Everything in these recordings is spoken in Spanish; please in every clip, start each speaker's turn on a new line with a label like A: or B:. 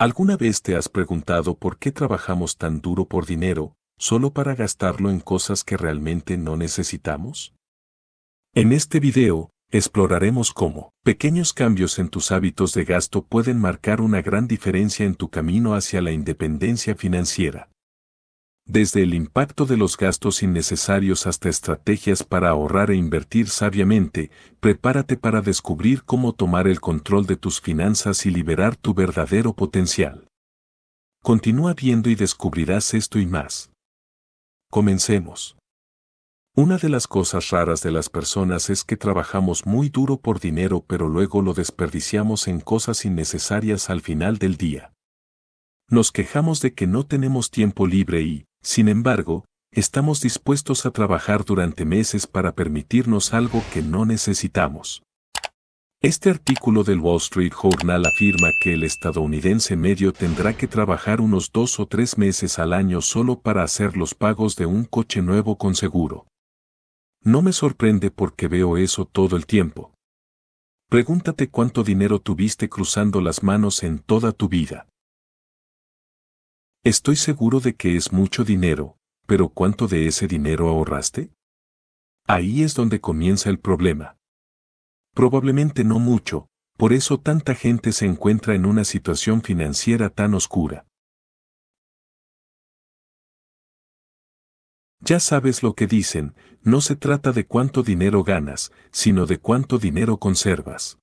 A: ¿Alguna vez te has preguntado por qué trabajamos tan duro por dinero, solo para gastarlo en cosas que realmente no necesitamos? En este video, exploraremos cómo pequeños cambios en tus hábitos de gasto pueden marcar una gran diferencia en tu camino hacia la independencia financiera desde el impacto de los gastos innecesarios hasta estrategias para ahorrar e invertir sabiamente, prepárate para descubrir cómo tomar el control de tus finanzas y liberar tu verdadero potencial. Continúa viendo y descubrirás esto y más. Comencemos. Una de las cosas raras de las personas es que trabajamos muy duro por dinero pero luego lo desperdiciamos en cosas innecesarias al final del día. Nos quejamos de que no tenemos tiempo libre y, sin embargo, estamos dispuestos a trabajar durante meses para permitirnos algo que no necesitamos. Este artículo del Wall Street Journal afirma que el estadounidense medio tendrá que trabajar unos dos o tres meses al año solo para hacer los pagos de un coche nuevo con seguro. No me sorprende porque veo eso todo el tiempo. Pregúntate cuánto dinero tuviste cruzando las manos en toda tu vida. Estoy seguro de que es mucho dinero, pero ¿cuánto de ese dinero ahorraste? Ahí es donde comienza el problema. Probablemente no mucho, por eso tanta gente se encuentra en una situación financiera tan oscura. Ya sabes lo que dicen, no se trata de cuánto dinero ganas, sino de cuánto dinero conservas.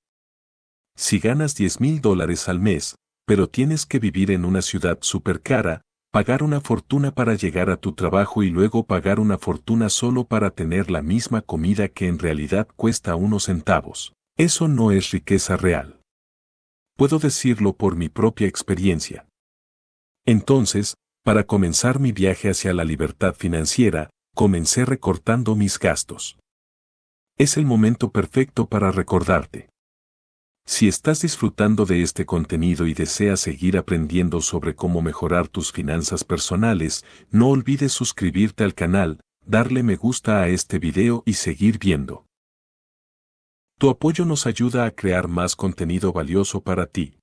A: Si ganas 10 mil dólares al mes, pero tienes que vivir en una ciudad súper cara, pagar una fortuna para llegar a tu trabajo y luego pagar una fortuna solo para tener la misma comida que en realidad cuesta unos centavos. Eso no es riqueza real. Puedo decirlo por mi propia experiencia. Entonces, para comenzar mi viaje hacia la libertad financiera, comencé recortando mis gastos. Es el momento perfecto para recordarte. Si estás disfrutando de este contenido y deseas seguir aprendiendo sobre cómo mejorar tus finanzas personales, no olvides suscribirte al canal, darle me gusta a este video y seguir viendo. Tu apoyo nos ayuda a crear más contenido valioso para ti.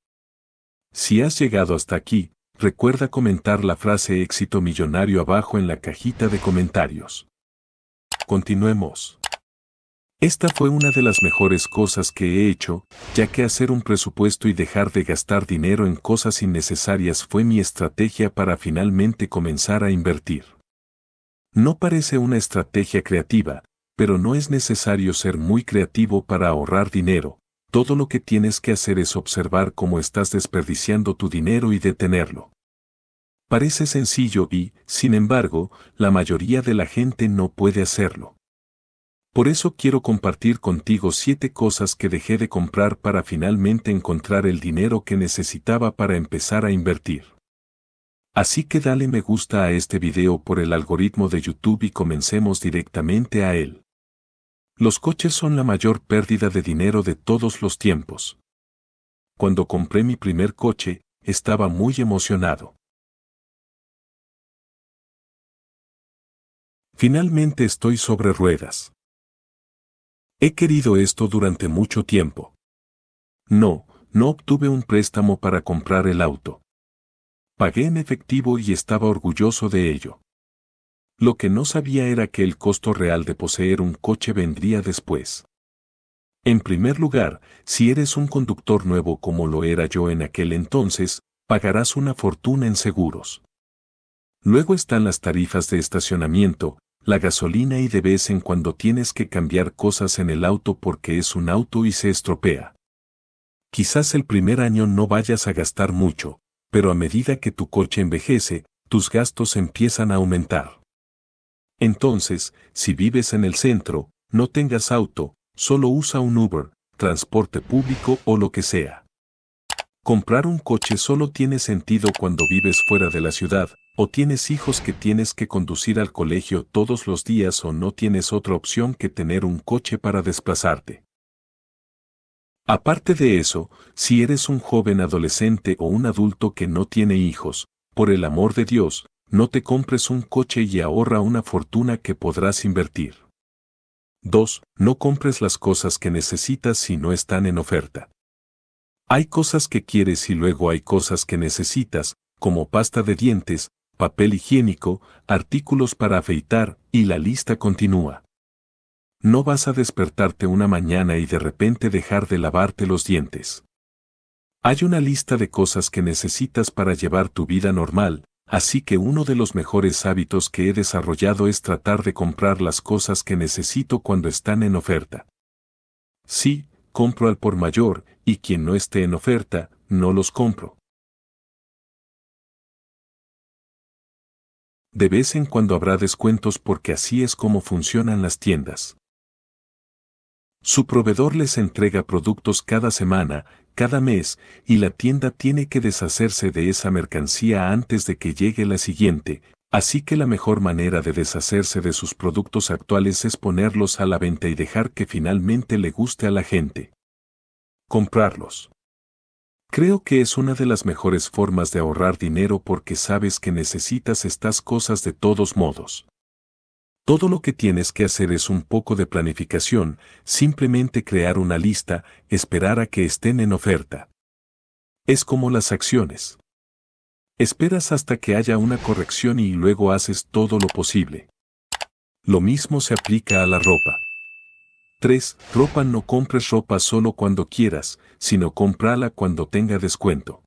A: Si has llegado hasta aquí, recuerda comentar la frase éxito millonario abajo en la cajita de comentarios. Continuemos. Esta fue una de las mejores cosas que he hecho, ya que hacer un presupuesto y dejar de gastar dinero en cosas innecesarias fue mi estrategia para finalmente comenzar a invertir. No parece una estrategia creativa, pero no es necesario ser muy creativo para ahorrar dinero, todo lo que tienes que hacer es observar cómo estás desperdiciando tu dinero y detenerlo. Parece sencillo y, sin embargo, la mayoría de la gente no puede hacerlo. Por eso quiero compartir contigo siete cosas que dejé de comprar para finalmente encontrar el dinero que necesitaba para empezar a invertir. Así que dale me gusta a este video por el algoritmo de YouTube y comencemos directamente a él. Los coches son la mayor pérdida de dinero de todos los tiempos. Cuando compré mi primer coche, estaba muy emocionado. Finalmente estoy sobre ruedas. He querido esto durante mucho tiempo. No, no obtuve un préstamo para comprar el auto. Pagué en efectivo y estaba orgulloso de ello. Lo que no sabía era que el costo real de poseer un coche vendría después. En primer lugar, si eres un conductor nuevo como lo era yo en aquel entonces, pagarás una fortuna en seguros. Luego están las tarifas de estacionamiento, la gasolina y de vez en cuando tienes que cambiar cosas en el auto porque es un auto y se estropea. Quizás el primer año no vayas a gastar mucho, pero a medida que tu coche envejece, tus gastos empiezan a aumentar. Entonces, si vives en el centro, no tengas auto, solo usa un Uber, transporte público o lo que sea. Comprar un coche solo tiene sentido cuando vives fuera de la ciudad, o tienes hijos que tienes que conducir al colegio todos los días o no tienes otra opción que tener un coche para desplazarte. Aparte de eso, si eres un joven adolescente o un adulto que no tiene hijos, por el amor de Dios, no te compres un coche y ahorra una fortuna que podrás invertir. 2. No compres las cosas que necesitas si no están en oferta. Hay cosas que quieres y luego hay cosas que necesitas, como pasta de dientes, papel higiénico, artículos para afeitar, y la lista continúa. No vas a despertarte una mañana y de repente dejar de lavarte los dientes. Hay una lista de cosas que necesitas para llevar tu vida normal, así que uno de los mejores hábitos que he desarrollado es tratar de comprar las cosas que necesito cuando están en oferta. Sí, compro al por mayor, y quien no esté en oferta, no los compro. de vez en cuando habrá descuentos porque así es como funcionan las tiendas. Su proveedor les entrega productos cada semana, cada mes, y la tienda tiene que deshacerse de esa mercancía antes de que llegue la siguiente, así que la mejor manera de deshacerse de sus productos actuales es ponerlos a la venta y dejar que finalmente le guste a la gente. Comprarlos. Creo que es una de las mejores formas de ahorrar dinero porque sabes que necesitas estas cosas de todos modos. Todo lo que tienes que hacer es un poco de planificación, simplemente crear una lista, esperar a que estén en oferta. Es como las acciones. Esperas hasta que haya una corrección y luego haces todo lo posible. Lo mismo se aplica a la ropa. 3. Ropa No compres ropa solo cuando quieras, sino cómprala cuando tenga descuento.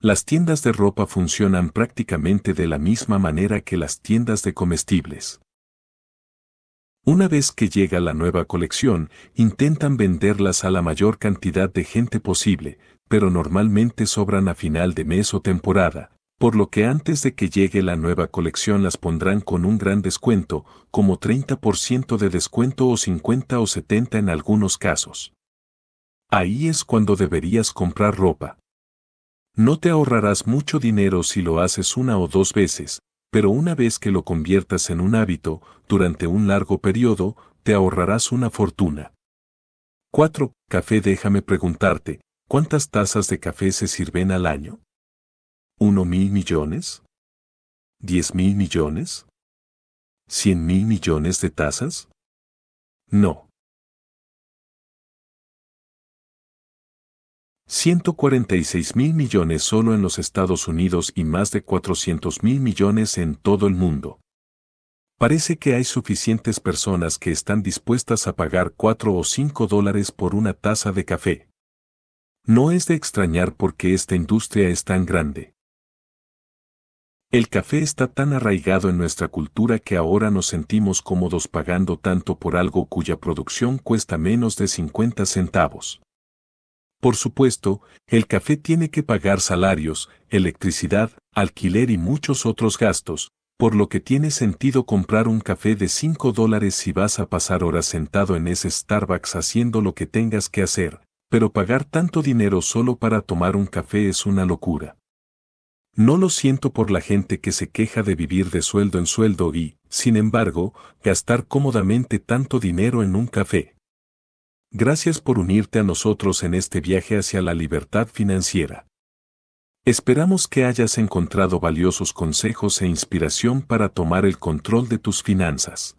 A: Las tiendas de ropa funcionan prácticamente de la misma manera que las tiendas de comestibles. Una vez que llega la nueva colección, intentan venderlas a la mayor cantidad de gente posible, pero normalmente sobran a final de mes o temporada, por lo que antes de que llegue la nueva colección las pondrán con un gran descuento, como 30% de descuento o 50 o 70 en algunos casos. Ahí es cuando deberías comprar ropa. No te ahorrarás mucho dinero si lo haces una o dos veces, pero una vez que lo conviertas en un hábito, durante un largo periodo, te ahorrarás una fortuna. 4. Café Déjame preguntarte, ¿cuántas tazas de café se sirven al año? ¿Uno mil millones? ¿Diez mil millones? ¿Cien mil millones de tasas? No. 146 mil millones solo en los Estados Unidos y más de 400 mil millones en todo el mundo. Parece que hay suficientes personas que están dispuestas a pagar 4 o 5 dólares por una taza de café. No es de extrañar porque esta industria es tan grande. El café está tan arraigado en nuestra cultura que ahora nos sentimos cómodos pagando tanto por algo cuya producción cuesta menos de 50 centavos. Por supuesto, el café tiene que pagar salarios, electricidad, alquiler y muchos otros gastos, por lo que tiene sentido comprar un café de 5 dólares si vas a pasar horas sentado en ese Starbucks haciendo lo que tengas que hacer, pero pagar tanto dinero solo para tomar un café es una locura. No lo siento por la gente que se queja de vivir de sueldo en sueldo y, sin embargo, gastar cómodamente tanto dinero en un café. Gracias por unirte a nosotros en este viaje hacia la libertad financiera. Esperamos que hayas encontrado valiosos consejos e inspiración para tomar el control de tus finanzas.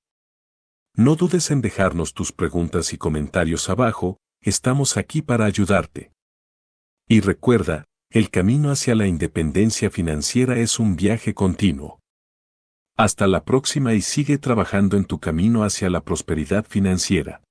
A: No dudes en dejarnos tus preguntas y comentarios abajo, estamos aquí para ayudarte. Y recuerda, el camino hacia la independencia financiera es un viaje continuo. Hasta la próxima y sigue trabajando en tu camino hacia la prosperidad financiera.